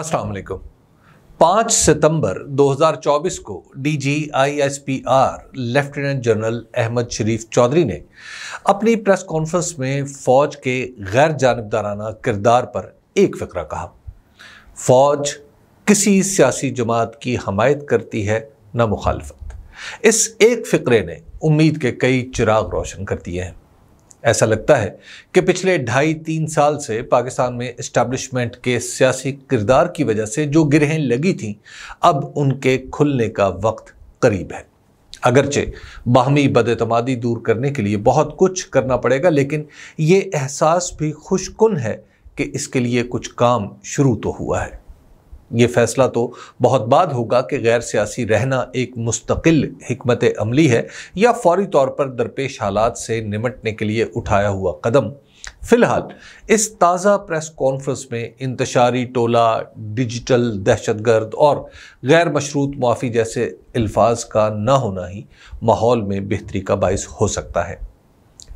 السلام علیکم پانچ ستمبر دو ہزار چوبیس کو D G I S P R lieutenant general Ahmad Sharif Chaudhry نے اپنی پریس کانفرنس میں فوج کے غیر جانبدارانہ کردار پر ایک فقرہ کہا فوج کسی سیاسی جماعت کی حمایت کرتی ہے نہ مخالفت اس ایک فقرے نے امید کے کئی چراغ روشن کر دیے ہیں ایسا لگتا ہے کہ پچھلے ڈھائی تین سال سے پاکستان میں اسٹیبلشمنٹ کے سیاسی کردار کی وجہ سے جو گرہیں لگی تھیں اب ان کے کھلنے کا وقت قریب ہے اگرچہ باہمی بد اعتمادی دور کرنے کے لیے بہت کچھ کرنا پڑے گا لیکن یہ احساس بھی خوش کن ہے کہ اس کے لیے کچھ کام شروع تو ہوا ہے یہ فیصلہ تو بہت بعد ہوگا کہ غیر سیاسی رہنا ایک مستقل حکمت عملی ہے یا فوری طور پر درپیش حالات سے نمٹنے کے لیے اٹھایا ہوا قدم فی الحال اس تازہ پریس کانفرنس میں انتشاری ٹولہ ڈیجیٹل دہشت گرد اور غیر مشروط معافی جیسے الفاظ کا نہ ہونا ہی ماحول میں بہتری کا باعث ہو سکتا ہے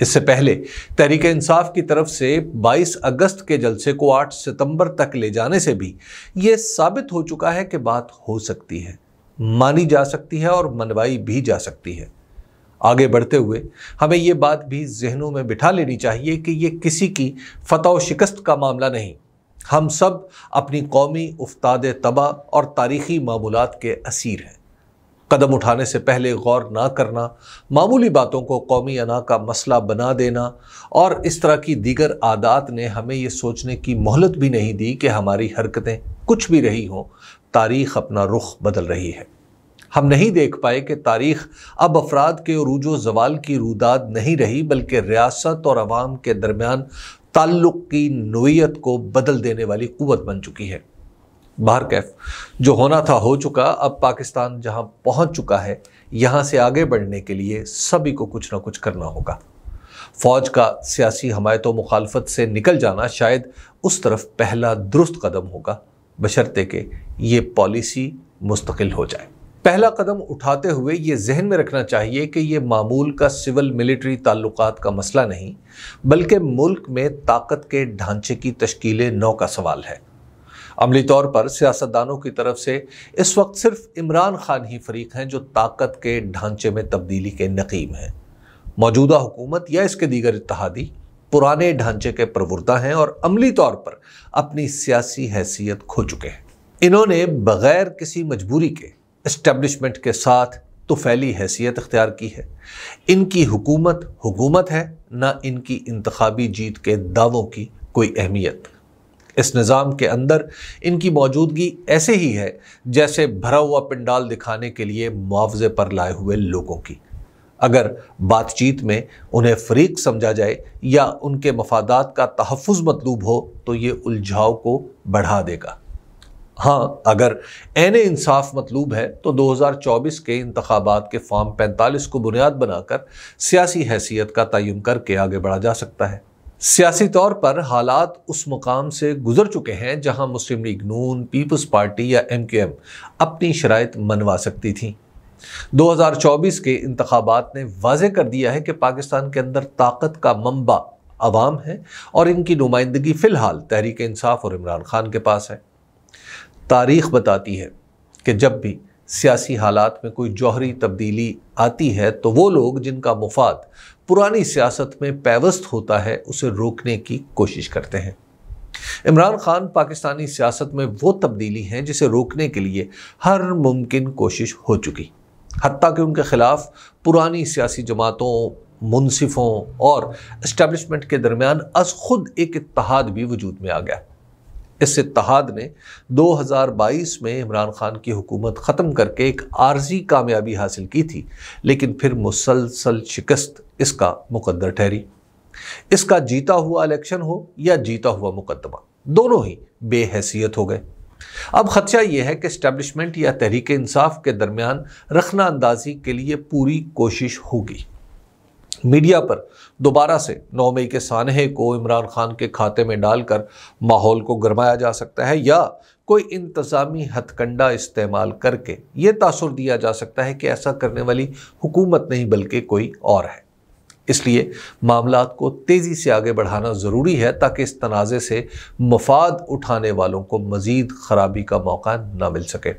اس سے پہلے تحریک انصاف کی طرف سے بائیس اگست کے جلسے کو آٹھ ستمبر تک لے جانے سے بھی یہ ثابت ہو چکا ہے کہ بات ہو سکتی ہے مانی جا سکتی ہے اور منوائی بھی جا سکتی ہے آگے بڑھتے ہوئے ہمیں یہ بات بھی ذہنوں میں بٹھا لینی چاہیے کہ یہ کسی کی فتح و شکست کا معاملہ نہیں ہم سب اپنی قومی افتاد تباہ اور تاریخی معمولات کے اسیر ہیں قدم اٹھانے سے پہلے غور نہ کرنا معمولی باتوں کو قومی انا کا مسئلہ بنا دینا اور اس طرح کی دیگر عادات نے ہمیں یہ سوچنے کی مہلت بھی نہیں دی کہ ہماری حرکتیں کچھ بھی رہی ہوں تاریخ اپنا رخ بدل رہی ہے ہم نہیں دیکھ پائے کہ تاریخ اب افراد کے عروج و زوال کی روداد نہیں رہی بلکہ ریاست اور عوام کے درمیان تعلق کی نوعیت کو بدل دینے والی قوت بن چکی ہے باہر کیف جو ہونا تھا ہو چکا اب پاکستان جہاں پہنچ چکا ہے یہاں سے آگے بڑھنے کے لیے سبھی کو کچھ نہ کچھ کرنا ہوگا فوج کا سیاسی حمایت و مخالفت سے نکل جانا شاید اس طرف پہلا درست قدم ہوگا بشرتے کہ یہ پالیسی مستقل ہو جائے پہلا قدم اٹھاتے ہوئے یہ ذہن میں رکھنا چاہیے کہ یہ معمول کا سول ملٹری تعلقات کا مسئلہ نہیں بلکہ ملک میں طاقت کے ڈھانچے کی تشکیل نو کا سوال ہے عملی طور پر سیاستدانوں کی طرف سے اس وقت صرف عمران خان ہی فریق ہیں جو طاقت کے ڈھانچے میں تبدیلی کے نقیم ہیں موجودہ حکومت یا اس کے دیگر اتحادی پرانے ڈھانچے کے پروردہ ہیں اور عملی طور پر اپنی سیاسی حیثیت کھو چکے ہیں انہوں نے بغیر کسی مجبوری کے اسٹیبلشمنٹ کے ساتھ توفیلی حیثیت اختیار کی ہے ان کی حکومت حکومت ہے نہ ان کی انتخابی جیت کے دعووں کی کوئی اہمیت اس نظام کے اندر ان کی موجودگی ایسے ہی ہے جیسے بھرا ہوا پنڈال دکھانے کے لیے معاوضے پر لائے ہوئے لوگوں کی اگر بات چیت میں انہیں فریق سمجھا جائے یا ان کے مفادات کا تحفظ مطلوب ہو تو یہ الجھاؤ کو بڑھا دے گا ہاں اگر این انصاف مطلوب ہے تو دو ہزار چوبیس کے انتخابات کے فارم پینتالیس کو بنیاد بنا کر سیاسی حیثیت کا تعین کر کے آگے بڑھا جا سکتا ہے سیاسی طور پر حالات اس مقام سے گزر چکے ہیں جہاں مسلم لیگ نون پیپلز پارٹی یا ایم کیو ایم اپنی شرائط منوا سکتی تھیں دو ہزار چوبیس کے انتخابات نے واضح کر دیا ہے کہ پاکستان کے اندر طاقت کا منبع عوام ہے اور ان کی نمائندگی فی الحال تحریک انصاف اور عمران خان کے پاس ہے تاریخ بتاتی ہے کہ جب بھی سیاسی حالات میں کوئی جوہری تبدیلی آتی ہے تو وہ لوگ جن کا مفاد پرانی سیاست میں پیوست ہوتا ہے اسے روکنے کی کوشش کرتے ہیں عمران خان پاکستانی سیاست میں وہ تبدیلی ہیں جسے روکنے کے لیے ہر ممکن کوشش ہو چکی حتیٰ کہ ان کے خلاف پرانی سیاسی جماعتوں منصفوں اور اسٹیبلشمنٹ کے درمیان از خود ایک اتحاد بھی وجود میں آ گیا اس اتحاد نے دو ہزار بائیس میں عمران خان کی حکومت ختم کر کے ایک عارضی کامیابی حاصل کی تھی لیکن پھر مسلسل شکست اس کا مقدر ٹھہری اس کا جیتا ہوا الیکشن ہو یا جیتا ہوا مقدمہ دونوں ہی بے حیثیت ہو گئے اب خدشہ یہ ہے کہ اسٹیبلشمنٹ یا تحریک انصاف کے درمیان رکھنا اندازی کے لیے پوری کوشش ہوگی میڈیا پر دوبارہ سے نو مئی کے سانحے کو عمران خان کے کھاتے میں ڈال کر ماحول کو گرمایا جا سکتا ہے یا کوئی انتظامی ہتھ کنڈا استعمال کر کے یہ تاثر دیا جا سکتا ہے کہ ایسا کرنے والی حکومت نہیں بلکہ کوئی اور ہے اس لیے معاملات کو تیزی سے آگے بڑھانا ضروری ہے تاکہ اس تنازع سے مفاد اٹھانے والوں کو مزید خرابی کا موقع نہ مل سکے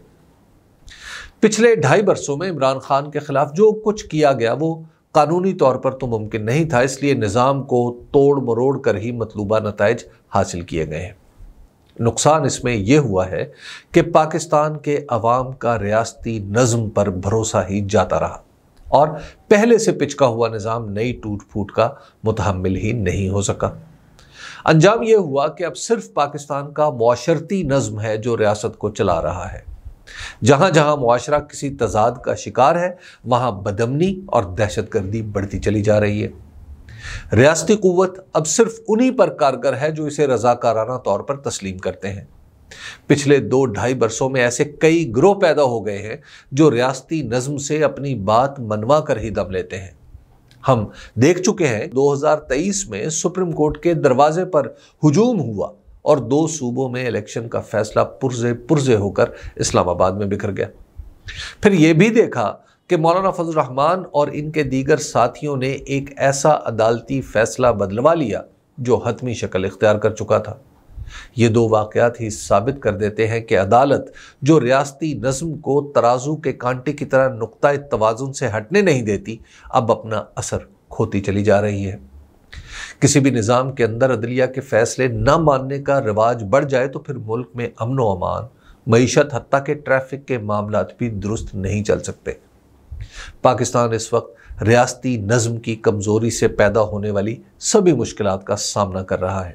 پچھلے ڈھائی برسوں میں عمران خان کے خلاف جو کچھ کیا گیا وہ قانونی طور پر تو ممکن نہیں تھا اس لیے نظام کو توڑ مروڑ کر ہی مطلوبہ نتائج حاصل کیے گئے ہیں نقصان اس میں یہ ہوا ہے کہ پاکستان کے عوام کا ریاستی نظم پر بھروسہ ہی جاتا رہا اور پہلے سے پچکا ہوا نظام نئی ٹوٹ پھوٹ کا متحمل ہی نہیں ہو سکا انجام یہ ہوا کہ اب صرف پاکستان کا معاشرتی نظم ہے جو ریاست کو چلا رہا ہے جہاں جہاں معاشرہ کسی تضاد کا شکار ہے وہاں بدمنی اور دہشت گردی بڑھتی چلی جا رہی ہے ریاستی قوت اب صرف انہی پر کارگر ہے جو اسے رضاکارانہ طور پر تسلیم کرتے ہیں پچھلے دو ڈھائی برسوں میں ایسے کئی گروہ پیدا ہو گئے ہیں جو ریاستی نظم سے اپنی بات منوا کر ہی دم لیتے ہیں ہم دیکھ چکے ہیں دو ہزار تیئیس میں سپریم کورٹ کے دروازے پر ہجوم ہوا اور دو صوبوں میں الیکشن کا فیصلہ پرزے پرزے ہو کر اسلام آباد میں بکھر گیا پھر یہ بھی دیکھا کہ مولانا فضل الرحمن اور ان کے دیگر ساتھیوں نے ایک ایسا عدالتی فیصلہ بدلوا لیا جو حتمی شکل اختیار کر چکا تھا یہ دو واقعات ہی ثابت کر دیتے ہیں کہ عدالت جو ریاستی نظم کو ترازو کے کانٹے کی طرح نقطۂ توازن سے ہٹنے نہیں دیتی اب اپنا اثر کھوتی چلی جا رہی ہے کسی بھی نظام کے اندر عدلیہ کے فیصلے نہ ماننے کا رواج بڑھ جائے تو پھر ملک میں امن و امان معیشت حتیٰ کہ ٹریفک کے معاملات بھی درست نہیں چل سکتے پاکستان اس وقت ریاستی نظم کی کمزوری سے پیدا ہونے والی سبھی مشکلات کا سامنا کر رہا ہے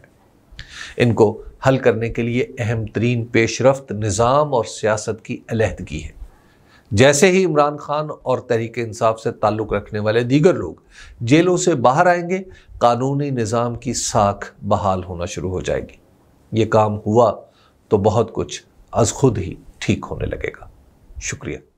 ان کو حل کرنے کے لیے اہم ترین پیش رفت نظام اور سیاست کی علیحدگی ہے جیسے ہی عمران خان اور تحریک انصاف سے تعلق رکھنے والے دیگر لوگ جیلوں سے باہر آئیں گے قانونی نظام کی ساکھ بحال ہونا شروع ہو جائے گی یہ کام ہوا تو بہت کچھ از خود ہی ٹھیک ہونے لگے گا شکریہ